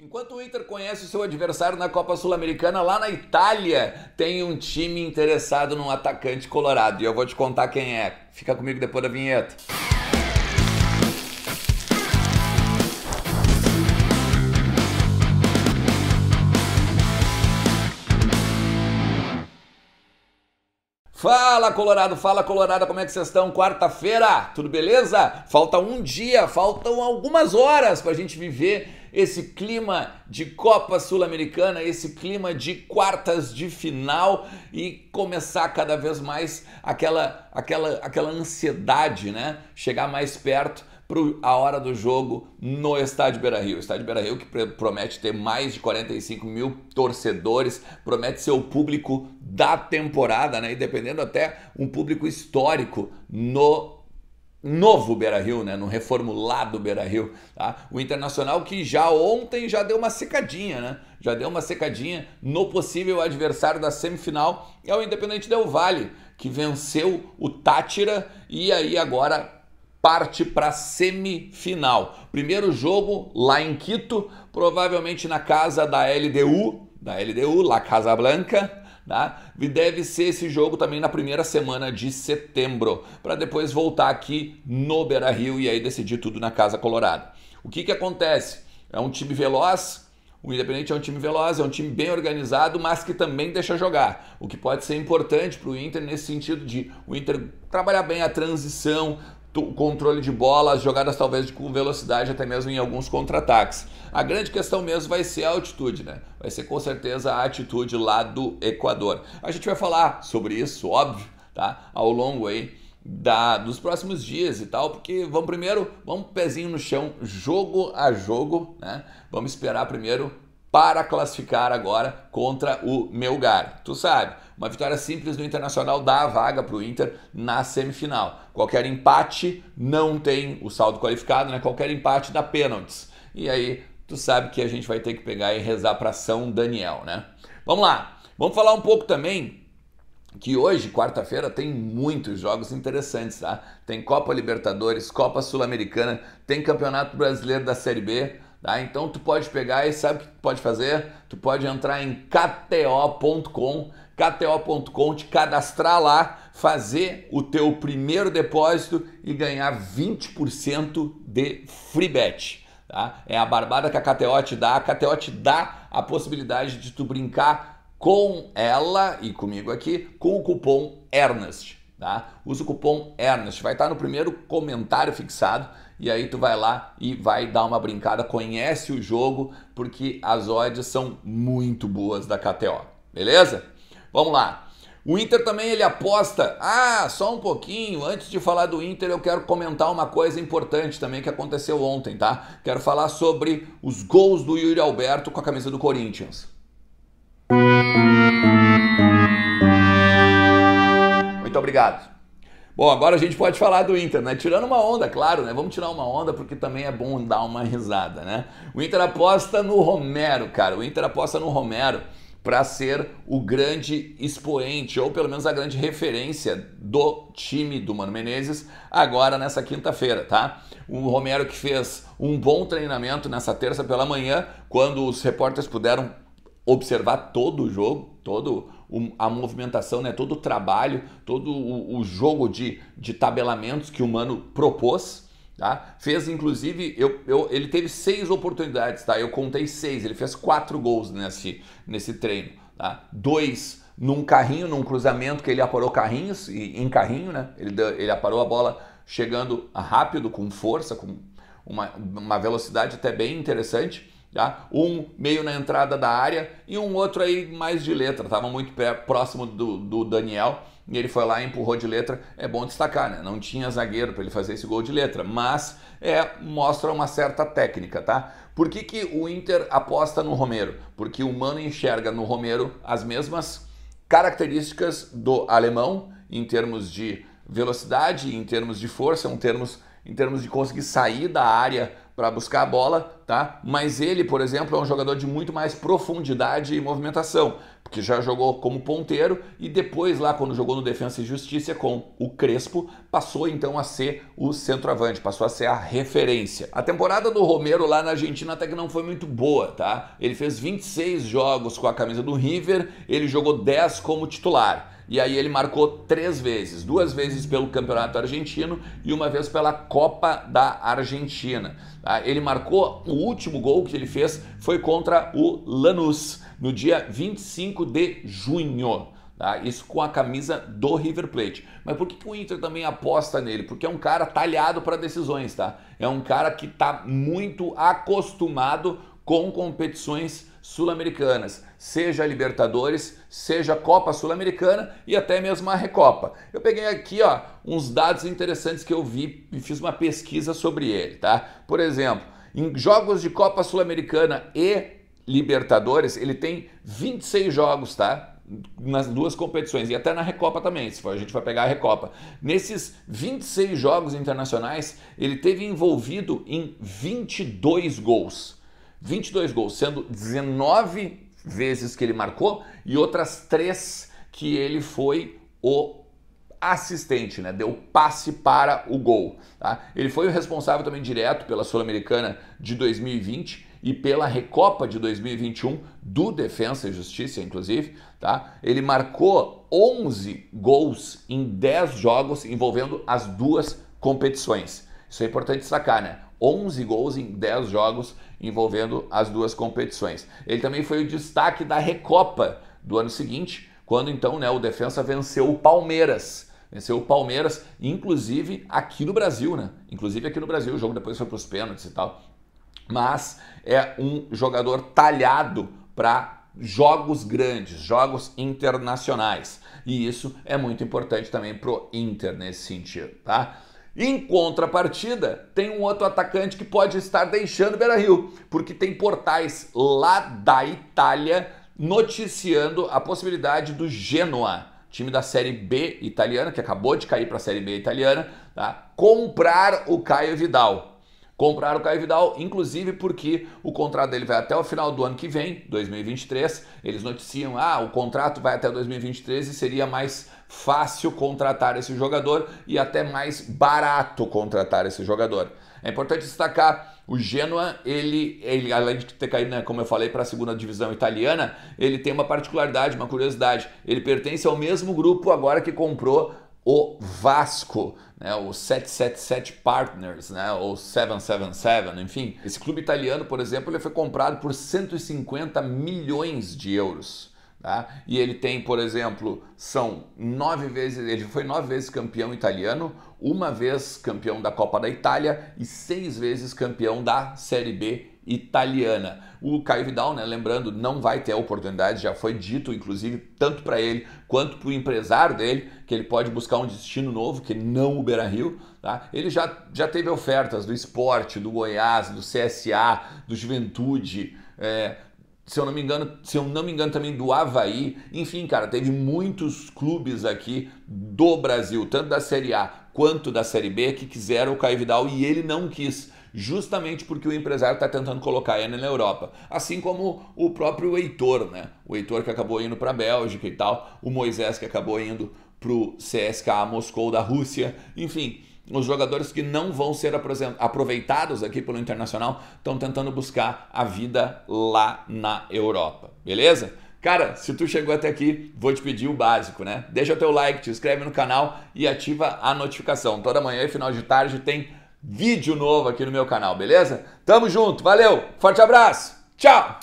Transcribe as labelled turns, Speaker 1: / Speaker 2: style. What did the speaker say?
Speaker 1: Enquanto o Inter conhece o seu adversário na Copa Sul-Americana, lá na Itália tem um time interessado num atacante colorado. E eu vou te contar quem é. Fica comigo depois da vinheta. Fala Colorado, fala Colorado, como é que vocês estão? Quarta-feira, tudo beleza? Falta um dia, faltam algumas horas para a gente viver esse clima de Copa Sul-Americana, esse clima de quartas de final e começar cada vez mais aquela, aquela, aquela ansiedade, né? Chegar mais perto para a hora do jogo no Estádio Beira Rio. Estádio Beira Rio que promete ter mais de 45 mil torcedores, promete ser o público da temporada, né? E dependendo até um público histórico no novo Beira-Rio, né? No reformulado Beira-Rio, tá? O Internacional que já ontem já deu uma secadinha, né? Já deu uma secadinha no possível adversário da semifinal, é o Independente Del Vale, que venceu o Tátira e aí agora parte para semifinal. Primeiro jogo lá em Quito, provavelmente na casa da LDU, da LDU, La Casa Blanca, Tá? E deve ser esse jogo também na primeira semana de setembro, para depois voltar aqui no Beira Rio e aí decidir tudo na Casa Colorada. O que, que acontece? É um time veloz, o Independente é um time veloz, é um time bem organizado, mas que também deixa jogar. O que pode ser importante para o Inter nesse sentido de o Inter trabalhar bem a transição, o controle de bola, as jogadas talvez com velocidade, até mesmo em alguns contra-ataques. A grande questão mesmo vai ser a altitude, né? Vai ser com certeza a atitude lá do Equador. A gente vai falar sobre isso, óbvio, tá? Ao longo aí da, dos próximos dias e tal, porque vamos primeiro, vamos pezinho no chão, jogo a jogo, né? Vamos esperar primeiro para classificar agora contra o Melgar. Tu sabe, uma vitória simples do Internacional dá a vaga para o Inter na semifinal. Qualquer empate não tem o saldo qualificado, né? Qualquer empate dá pênaltis. E aí tu sabe que a gente vai ter que pegar e rezar para São Daniel, né? Vamos lá. Vamos falar um pouco também que hoje, quarta-feira, tem muitos jogos interessantes, tá? Tem Copa Libertadores, Copa Sul-Americana, tem Campeonato Brasileiro da Série B, tá? Então tu pode pegar e sabe o que tu pode fazer? Tu pode entrar em kto.com KTO.com, te cadastrar lá, fazer o teu primeiro depósito e ganhar 20% de free bet. Tá? É a barbada que a KTO te dá. A KTO te dá a possibilidade de tu brincar com ela e comigo aqui com o cupom Ernest. Tá? Usa o cupom Ernest, vai estar no primeiro comentário fixado e aí tu vai lá e vai dar uma brincada, conhece o jogo, porque as odds são muito boas da KTO, beleza? Vamos lá. O Inter também ele aposta. Ah, só um pouquinho. Antes de falar do Inter, eu quero comentar uma coisa importante também que aconteceu ontem, tá? Quero falar sobre os gols do Yuri Alberto com a camisa do Corinthians. Muito obrigado. Bom, agora a gente pode falar do Inter, né? Tirando uma onda, claro, né? Vamos tirar uma onda porque também é bom dar uma risada, né? O Inter aposta no Romero, cara. O Inter aposta no Romero para ser o grande expoente, ou pelo menos a grande referência do time do Mano Menezes, agora nessa quinta-feira, tá? O Romero que fez um bom treinamento nessa terça pela manhã, quando os repórteres puderam observar todo o jogo, todo a movimentação, né? todo o trabalho, todo o, jogo de, de tabelamentos que o Mano propôs Tá? Fez, inclusive, eu, eu, ele teve seis oportunidades, tá? Eu contei seis, ele fez quatro gols nesse, nesse treino. Tá? Dois num carrinho, num cruzamento que ele aparou carrinhos, e, em carrinho, né? Ele, ele aparou a bola chegando rápido, com força, com uma, uma velocidade até bem interessante. Tá? Um meio na entrada da área e um outro aí mais de letra. Estava muito próximo do, do Daniel e ele foi lá e empurrou de letra. É bom destacar, né? Não tinha zagueiro para ele fazer esse gol de letra, mas é, mostra uma certa técnica, tá? Por que, que o Inter aposta no Romero? Porque o Mano enxerga no Romero as mesmas características do alemão em termos de velocidade, em termos de força, em termos, em termos de conseguir sair da área para buscar a bola, tá? Mas ele, por exemplo, é um jogador de muito mais profundidade e movimentação, porque já jogou como ponteiro e depois lá quando jogou no Defensa e Justiça com o Crespo, passou então a ser o centroavante, passou a ser a referência. A temporada do Romero lá na Argentina até que não foi muito boa, tá? Ele fez 26 jogos com a camisa do River, ele jogou 10 como titular. E aí ele marcou três vezes, duas vezes pelo Campeonato Argentino e uma vez pela Copa da Argentina. Ah, ele marcou o último gol que ele fez foi contra o Lanús no dia 25 de junho. Tá? Isso com a camisa do River Plate. Mas por que, que o Inter também aposta nele? Porque é um cara talhado para decisões, tá? É um cara que está muito acostumado com competições sul-americanas, seja Libertadores, seja Copa Sul-Americana e até mesmo a Recopa. Eu peguei aqui ó, uns dados interessantes que eu vi e fiz uma pesquisa sobre ele, tá? Por exemplo, em jogos de Copa Sul-Americana e Libertadores, ele tem 26 jogos, tá? Nas duas competições e até na Recopa também, se for, a gente vai pegar a Recopa. Nesses 26 jogos internacionais, ele teve envolvido em 22 gols. 22 gols, sendo 19 vezes que ele marcou e outras três que ele foi o assistente, né? Deu passe para o gol. Tá? Ele foi o responsável também direto pela Sul-Americana de 2020 e pela Recopa de 2021 do Defensa e Justiça, inclusive, tá? Ele marcou 11 gols em 10 jogos envolvendo as duas competições. Isso é importante sacar, né? 11 gols em 10 jogos envolvendo as duas competições. Ele também foi o destaque da Recopa do ano seguinte, quando então né, o Defensa venceu o Palmeiras. Venceu o Palmeiras, inclusive aqui no Brasil, né? Inclusive aqui no Brasil, o jogo depois foi para os pênaltis e tal. Mas é um jogador talhado para jogos grandes, jogos internacionais. E isso é muito importante também para o Inter nesse sentido, tá? Em contrapartida, tem um outro atacante que pode estar deixando o Beira-Rio, porque tem portais lá da Itália noticiando a possibilidade do Genoa, time da Série B italiana, que acabou de cair para a Série B italiana, tá? comprar o Caio Vidal comprar o Caio Vidal, inclusive porque o contrato dele vai até o final do ano que vem, 2023. Eles noticiam, ah, o contrato vai até 2023 e seria mais fácil contratar esse jogador e até mais barato contratar esse jogador. É importante destacar o Genoa, ele, ele além de ter caído, né, como eu falei, para a segunda divisão italiana, ele tem uma particularidade, uma curiosidade. Ele pertence ao mesmo grupo agora que comprou o Vasco, né, o 777 Partners, né, ou 777, enfim. Esse clube italiano, por exemplo, ele foi comprado por 150 milhões de euros. Tá? E ele tem, por exemplo, são nove vezes, ele foi nove vezes campeão italiano, uma vez campeão da Copa da Itália e seis vezes campeão da Série B italiana. O Caio Vidal, né, lembrando, não vai ter a oportunidade, já foi dito, inclusive, tanto para ele quanto para o empresário dele, que ele pode buscar um destino novo, que não o Beira-Rio. Tá? Ele já, já teve ofertas do esporte, do Goiás, do CSA, do Juventude, é, se eu não me engano, se eu não me engano também do Havaí. Enfim, cara, teve muitos clubes aqui do Brasil, tanto da Série A quanto da Série B, que quiseram o Caio Vidal e ele não quis. Justamente porque o empresário está tentando colocar ele na Europa. Assim como o próprio Heitor, né? O Heitor que acabou indo para a Bélgica e tal, o Moisés que acabou indo para o CSKA Moscou da Rússia, enfim os jogadores que não vão ser aproveitados aqui pelo Internacional estão tentando buscar a vida lá na Europa, beleza? Cara, se tu chegou até aqui, vou te pedir o básico, né? Deixa teu like, te inscreve no canal e ativa a notificação. Toda manhã e final de tarde tem vídeo novo aqui no meu canal, beleza? Tamo junto, valeu, forte abraço, tchau!